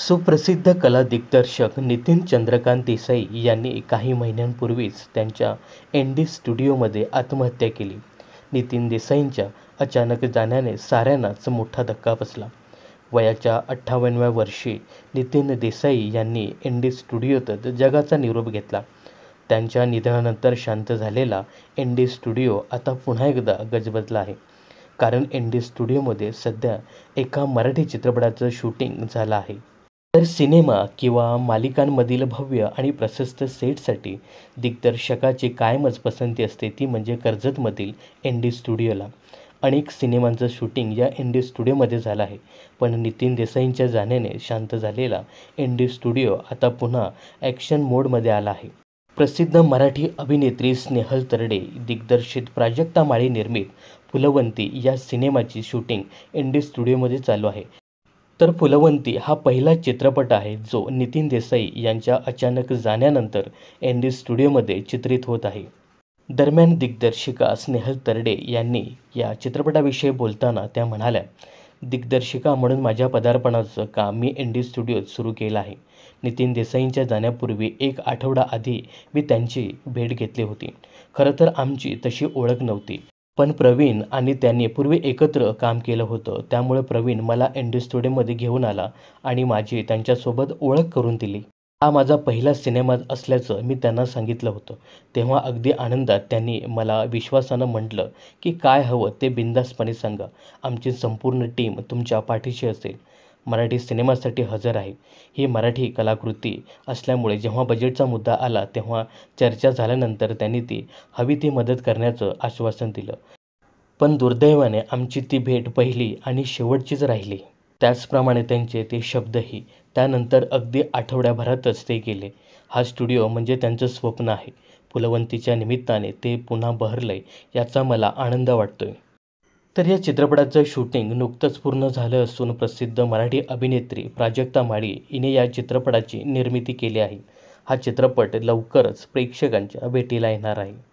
सुप्रसिद्ध कला दिग्दर्शक नितीन चंद्रकांत देसाई यांनी काही महिन्यांपूर्वीच त्यांच्या एन डी स्टुडिओमध्ये आत्महत्या केली नितीन देसाईंच्या अचानक जाण्याने साऱ्यांनाच मोठा धक्का बसला वयाच्या अठ्ठावन्नव्या वर्षी नितीन देसाई यांनी एन डी स्टुडिओतच जगाचा निरोप घेतला त्यांच्या निधनानंतर शांत झालेला एन डी स्टुडिओ आता पुन्हा एकदा गजबजला आहे कारण एन डी स्टुडिओमध्ये सध्या एका मराठी चित्रपटाचं शूटिंग झालं आहे तर सिनेमा किंवा मालिकांमधील भव्य आणि प्रशस्त सेटसाठी दिग्दर्शकाची कायमच पसंती असते ती म्हणजे कर्जतमधील एन डी स्टुडिओला अनेक सिनेमांचं शूटिंग या एन डी स्टुडिओमध्ये झालं आहे पण नितीन देसाईंच्या जाण्याने शांत झालेला एन डी स्टुडिओ आता पुन्हा ॲक्शन मोडमध्ये आला आहे प्रसिद्ध मराठी अभिनेत्री स्नेहल तरडे दिग्दर्शित प्राजक्ता माळी निर्मित फुलवंती या सिनेमाची शूटिंग एन डी स्टुडिओमध्ये चालू आहे तर फुलवंती हा पहिला चित्रपट आहे जो नितीन देसाई यांच्या अचानक जाण्यानंतर एन डी स्टुडिओमध्ये चित्रित होत आहे दरम्यान दिग्दर्शिका स्नेहल तरडे यांनी या चित्रपटाविषयी बोलताना त्या म्हणाल्या दिग्दर्शिका म्हणून माझ्या पदार्पणाचं काम मी एन डी स्टुडिओत सुरू केलं आहे नितीन देसाईंच्या जाण्यापूर्वी एक आठवडा आधी मी त्यांची भेट घेतली होती खरं तर आमची तशी ओळख नव्हती पण प्रवीण आणि त्यांनी पूर्वी एकत्र काम केलं होतं त्यामुळे प्रवीण मला डी स्टुडिओमध्ये घेऊन आला आणि माझी त्यांच्यासोबत ओळख करून दिली हा माझा पहिला सिनेमा असल्याचं मी त्यांना सांगितलं होतं तेव्हा अगदी आनंदात त्यांनी मला विश्वासानं म्हटलं की काय हवं ते बिंदासपणे सांगा आमची संपूर्ण टीम तुमच्या पाठीशी असेल मराठी सिनेमासाठी हजर आहे ही मराठी कलाकृती असल्यामुळे जेव्हा बजेटचा मुद्दा आला तेव्हा चर्चा झाल्यानंतर त्यांनी ती हवी ती मदत करण्याचं आश्वासन दिलं पण दुर्दैवाने आमची ती भेट पहिली आणि शेवटचीच राहिली त्याचप्रमाणे त्यांचे ते शब्दही त्यानंतर अगदी आठवड्याभरातच ते गेले हा स्टुडिओ म्हणजे त्यांचं स्वप्न आहे फुलवंतीच्या निमित्ताने ते पुन्हा बहरलंय याचा मला आनंद वाटतोय तर या चित्रपटाचं शूटिंग नुकतंच पूर्ण झालं असून प्रसिद्ध मराठी अभिनेत्री प्राजक्ता माळी हिने या चित्रपटाची निर्मिती केली आहे हा चित्रपट लवकरच प्रेक्षकांच्या भेटीला येणार आहे